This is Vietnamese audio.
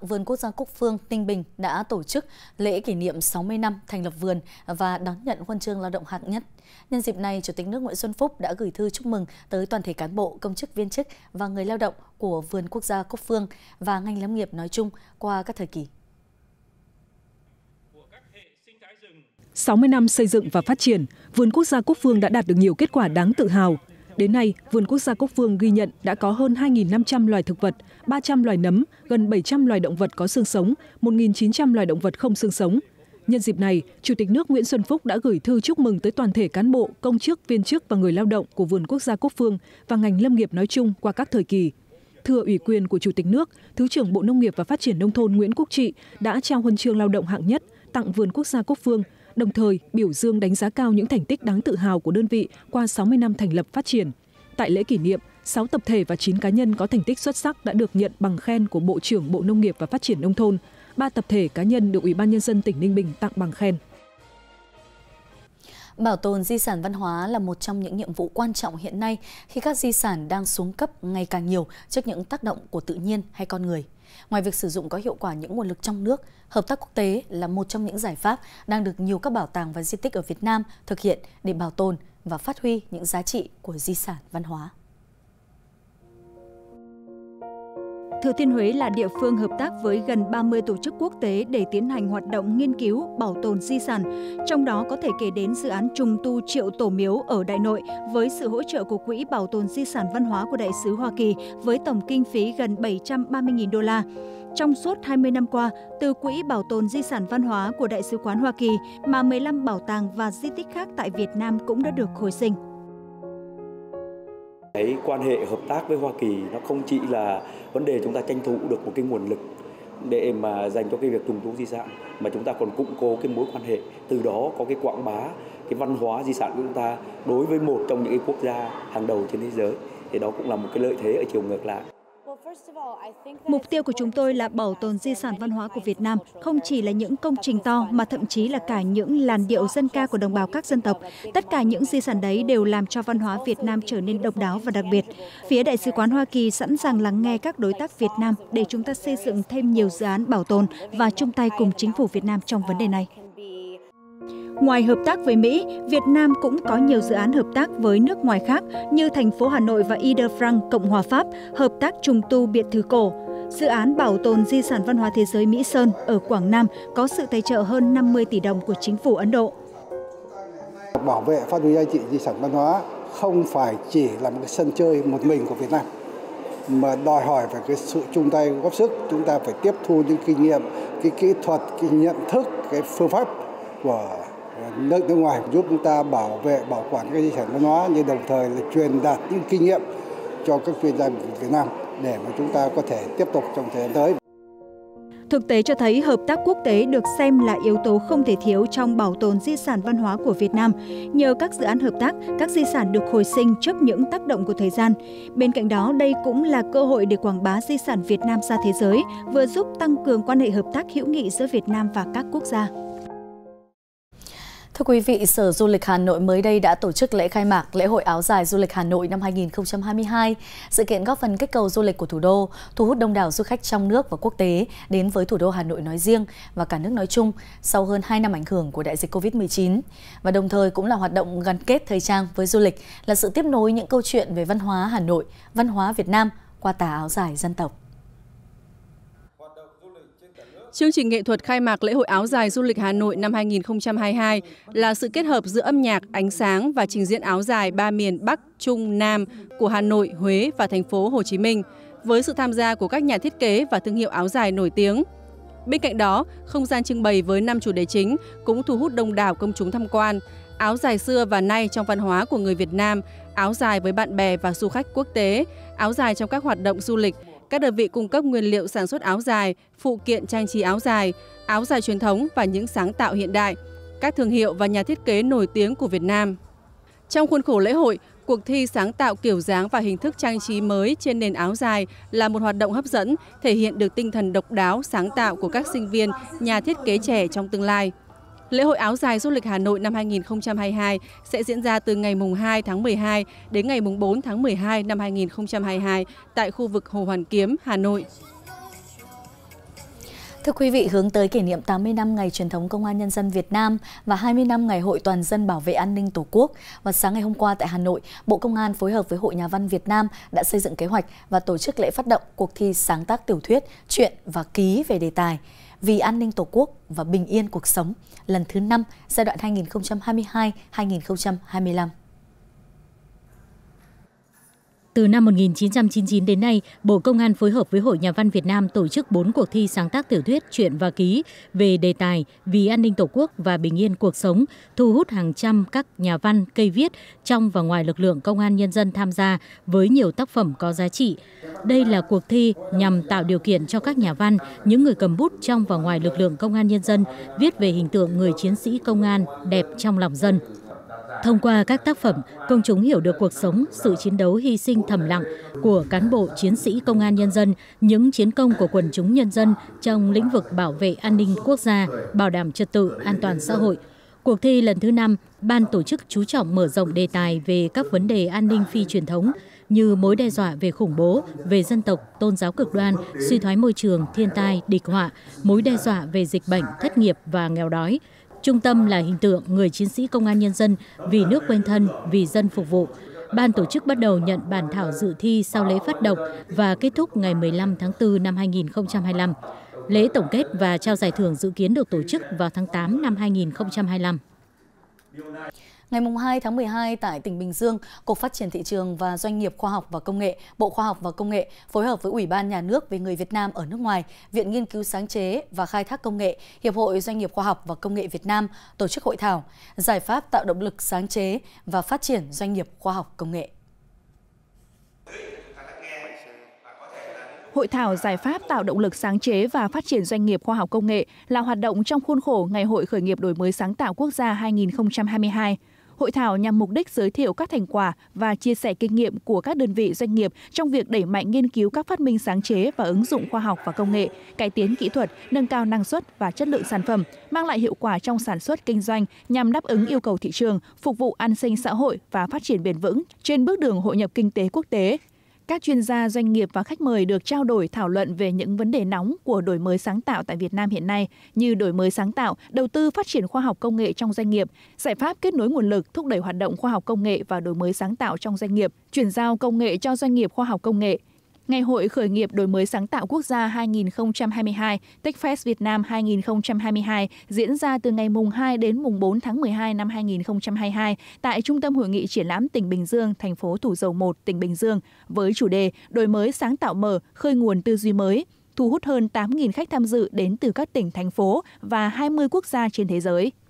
Vườn Quốc gia Cúc Phương, Ninh Bình đã tổ chức lễ kỷ niệm 60 năm thành lập vườn và đón nhận huân chương lao động hạng nhất. Nhân dịp này, Chủ tịch nước Nguyễn Xuân Phúc đã gửi thư chúc mừng tới toàn thể cán bộ, công chức viên chức và người lao động của Vườn Quốc gia Cúc Phương và ngành lâm nghiệp nói chung qua các thời kỳ. 60 năm xây dựng và phát triển, Vườn Quốc gia Cúc Phương đã đạt được nhiều kết quả đáng tự hào, Đến nay, vườn quốc gia Cốc Phương ghi nhận đã có hơn 2.500 loài thực vật, 300 loài nấm, gần 700 loài động vật có xương sống, 1.900 loài động vật không xương sống. Nhân dịp này, Chủ tịch nước Nguyễn Xuân Phúc đã gửi thư chúc mừng tới toàn thể cán bộ, công chức, viên chức và người lao động của vườn quốc gia Cốc Phương và ngành lâm nghiệp nói chung qua các thời kỳ. Thưa ủy quyền của Chủ tịch nước, Thứ trưởng Bộ Nông nghiệp và Phát triển Nông thôn Nguyễn Quốc Trị đã trao huân chương lao động hạng nhất tặng vườn quốc gia Cốc Phương – đồng thời biểu dương đánh giá cao những thành tích đáng tự hào của đơn vị qua 60 năm thành lập phát triển. Tại lễ kỷ niệm, 6 tập thể và 9 cá nhân có thành tích xuất sắc đã được nhận bằng khen của Bộ trưởng Bộ Nông nghiệp và Phát triển Nông thôn, 3 tập thể cá nhân được Ủy ban Nhân dân tỉnh Ninh Bình tặng bằng khen. Bảo tồn di sản văn hóa là một trong những nhiệm vụ quan trọng hiện nay khi các di sản đang xuống cấp ngày càng nhiều trước những tác động của tự nhiên hay con người. Ngoài việc sử dụng có hiệu quả những nguồn lực trong nước, hợp tác quốc tế là một trong những giải pháp đang được nhiều các bảo tàng và di tích ở Việt Nam thực hiện để bảo tồn và phát huy những giá trị của di sản văn hóa. Thừa Thiên Huế là địa phương hợp tác với gần 30 tổ chức quốc tế để tiến hành hoạt động nghiên cứu, bảo tồn di sản, trong đó có thể kể đến dự án trùng tu triệu tổ miếu ở Đại Nội với sự hỗ trợ của Quỹ Bảo tồn Di sản Văn hóa của Đại sứ Hoa Kỳ với tổng kinh phí gần 730.000 đô la. Trong suốt 20 năm qua, từ Quỹ Bảo tồn Di sản Văn hóa của Đại sứ quán Hoa Kỳ mà 15 bảo tàng và di tích khác tại Việt Nam cũng đã được hồi sinh. Cái quan hệ hợp tác với Hoa Kỳ nó không chỉ là vấn đề chúng ta tranh thủ được một cái nguồn lực để mà dành cho cái việc trùng tu di sản mà chúng ta còn củng cố cái mối quan hệ từ đó có cái quảng bá cái văn hóa di sản của chúng ta đối với một trong những quốc gia hàng đầu trên thế giới thì đó cũng là một cái lợi thế ở chiều ngược lại Mục tiêu của chúng tôi là bảo tồn di sản văn hóa của Việt Nam, không chỉ là những công trình to mà thậm chí là cả những làn điệu dân ca của đồng bào các dân tộc. Tất cả những di sản đấy đều làm cho văn hóa Việt Nam trở nên độc đáo và đặc biệt. Phía Đại sứ quán Hoa Kỳ sẵn sàng lắng nghe các đối tác Việt Nam để chúng ta xây dựng thêm nhiều dự án bảo tồn và chung tay cùng chính phủ Việt Nam trong vấn đề này ngoài hợp tác với Mỹ, Việt Nam cũng có nhiều dự án hợp tác với nước ngoài khác như thành phố Hà Nội và Idefranc, Cộng hòa Pháp, hợp tác trùng tu biệt thự cổ. Dự án bảo tồn di sản văn hóa thế giới Mỹ Sơn ở Quảng Nam có sự tài trợ hơn 50 tỷ đồng của chính phủ Ấn Độ. Bảo vệ phát huy giá trị di sản văn hóa không phải chỉ là một cái sân chơi một mình của Việt Nam mà đòi hỏi phải cái sự chung tay góp sức chúng ta phải tiếp thu những kinh nghiệm cái kỹ thuật cái nhận thức cái phương pháp của nước nước ngoài giúp chúng ta bảo vệ bảo quản các di sản văn hóa nhưng đồng thời là truyền đạt những kinh nghiệm cho các chuyên gia Việt Nam để mà chúng ta có thể tiếp tục trong thời gian tới. Thực tế cho thấy hợp tác quốc tế được xem là yếu tố không thể thiếu trong bảo tồn di sản văn hóa của Việt Nam. Nhờ các dự án hợp tác, các di sản được hồi sinh trước những tác động của thời gian. Bên cạnh đó, đây cũng là cơ hội để quảng bá di sản Việt Nam ra thế giới, vừa giúp tăng cường quan hệ hợp tác hữu nghị giữa Việt Nam và các quốc gia. Thưa quý vị, Sở Du lịch Hà Nội mới đây đã tổ chức lễ khai mạc lễ hội áo dài du lịch Hà Nội năm 2022. Sự kiện góp phần kích cầu du lịch của thủ đô, thu hút đông đảo du khách trong nước và quốc tế đến với thủ đô Hà Nội nói riêng và cả nước nói chung sau hơn 2 năm ảnh hưởng của đại dịch Covid-19. Và đồng thời cũng là hoạt động gắn kết thời trang với du lịch là sự tiếp nối những câu chuyện về văn hóa Hà Nội, văn hóa Việt Nam qua tà áo dài dân tộc. Chương trình nghệ thuật khai mạc lễ hội áo dài du lịch Hà Nội năm 2022 là sự kết hợp giữa âm nhạc, ánh sáng và trình diễn áo dài ba miền Bắc, Trung, Nam của Hà Nội, Huế và thành phố Hồ Chí Minh với sự tham gia của các nhà thiết kế và thương hiệu áo dài nổi tiếng. Bên cạnh đó, không gian trưng bày với năm chủ đề chính cũng thu hút đông đảo công chúng tham quan, áo dài xưa và nay trong văn hóa của người Việt Nam, áo dài với bạn bè và du khách quốc tế, áo dài trong các hoạt động du lịch – các đơn vị cung cấp nguyên liệu sản xuất áo dài, phụ kiện trang trí áo dài, áo dài truyền thống và những sáng tạo hiện đại, các thương hiệu và nhà thiết kế nổi tiếng của Việt Nam. Trong khuôn khổ lễ hội, cuộc thi sáng tạo kiểu dáng và hình thức trang trí mới trên nền áo dài là một hoạt động hấp dẫn, thể hiện được tinh thần độc đáo, sáng tạo của các sinh viên, nhà thiết kế trẻ trong tương lai. Lễ hội áo dài du lịch Hà Nội năm 2022 sẽ diễn ra từ ngày 2 tháng 12 đến ngày 4 tháng 12 năm 2022 tại khu vực Hồ Hoàn Kiếm, Hà Nội. Thưa quý vị, hướng tới kỷ niệm 80 năm ngày truyền thống Công an Nhân dân Việt Nam và 20 năm ngày Hội Toàn dân Bảo vệ An ninh Tổ quốc, vào sáng ngày hôm qua tại Hà Nội, Bộ Công an phối hợp với Hội Nhà văn Việt Nam đã xây dựng kế hoạch và tổ chức lễ phát động cuộc thi sáng tác tiểu thuyết, truyện và ký về đề tài Vì an ninh Tổ quốc và bình yên cuộc sống lần thứ 5 giai đoạn 2022-2025. Từ năm 1999 đến nay, Bộ Công an phối hợp với Hội Nhà văn Việt Nam tổ chức 4 cuộc thi sáng tác tiểu thuyết, truyện và ký về đề tài Vì an ninh Tổ quốc và bình yên cuộc sống, thu hút hàng trăm các nhà văn, cây viết trong và ngoài lực lượng công an nhân dân tham gia với nhiều tác phẩm có giá trị. Đây là cuộc thi nhằm tạo điều kiện cho các nhà văn, những người cầm bút trong và ngoài lực lượng công an nhân dân viết về hình tượng người chiến sĩ công an đẹp trong lòng dân thông qua các tác phẩm công chúng hiểu được cuộc sống sự chiến đấu hy sinh thầm lặng của cán bộ chiến sĩ công an nhân dân những chiến công của quần chúng nhân dân trong lĩnh vực bảo vệ an ninh quốc gia bảo đảm trật tự an toàn xã hội Cuộc thi lần thứ năm, ban tổ chức chú trọng mở rộng đề tài về các vấn đề an ninh phi truyền thống như mối đe dọa về khủng bố, về dân tộc, tôn giáo cực đoan, suy thoái môi trường, thiên tai, địch họa, mối đe dọa về dịch bệnh, thất nghiệp và nghèo đói. Trung tâm là hình tượng người chiến sĩ công an nhân dân vì nước quên thân, vì dân phục vụ. Ban tổ chức bắt đầu nhận bản thảo dự thi sau lễ phát động và kết thúc ngày 15 tháng 4 năm 2025. Lễ tổng kết và trao giải thưởng dự kiến được tổ chức vào tháng 8 năm 2025. Ngày 2 tháng 12 tại tỉnh Bình Dương, Cục Phát triển Thị trường và Doanh nghiệp Khoa học và Công nghệ, Bộ Khoa học và Công nghệ phối hợp với Ủy ban Nhà nước về người Việt Nam ở nước ngoài, Viện Nghiên cứu Sáng chế và Khai thác Công nghệ, Hiệp hội Doanh nghiệp Khoa học và Công nghệ Việt Nam tổ chức hội thảo Giải pháp tạo động lực sáng chế và phát triển doanh nghiệp khoa học công nghệ. Hội thảo giải pháp tạo động lực sáng chế và phát triển doanh nghiệp khoa học công nghệ là hoạt động trong khuôn khổ Ngày hội khởi nghiệp đổi mới sáng tạo quốc gia 2022. Hội thảo nhằm mục đích giới thiệu các thành quả và chia sẻ kinh nghiệm của các đơn vị doanh nghiệp trong việc đẩy mạnh nghiên cứu các phát minh sáng chế và ứng dụng khoa học và công nghệ, cải tiến kỹ thuật, nâng cao năng suất và chất lượng sản phẩm, mang lại hiệu quả trong sản xuất kinh doanh nhằm đáp ứng yêu cầu thị trường, phục vụ an sinh xã hội và phát triển bền vững trên bước đường hội nhập kinh tế quốc tế các chuyên gia, doanh nghiệp và khách mời được trao đổi thảo luận về những vấn đề nóng của đổi mới sáng tạo tại Việt Nam hiện nay như đổi mới sáng tạo, đầu tư phát triển khoa học công nghệ trong doanh nghiệp, giải pháp kết nối nguồn lực thúc đẩy hoạt động khoa học công nghệ và đổi mới sáng tạo trong doanh nghiệp, chuyển giao công nghệ cho doanh nghiệp khoa học công nghệ, Ngày hội khởi nghiệp đổi mới sáng tạo quốc gia 2022, TechFest Việt Nam 2022 diễn ra từ ngày mùng 2 đến mùng 4 tháng 12 năm 2022 tại Trung tâm Hội nghị Triển lãm tỉnh Bình Dương, thành phố Thủ Dầu Một, tỉnh Bình Dương, với chủ đề Đổi mới sáng tạo mở, khơi nguồn tư duy mới, thu hút hơn 8.000 khách tham dự đến từ các tỉnh, thành phố và 20 quốc gia trên thế giới.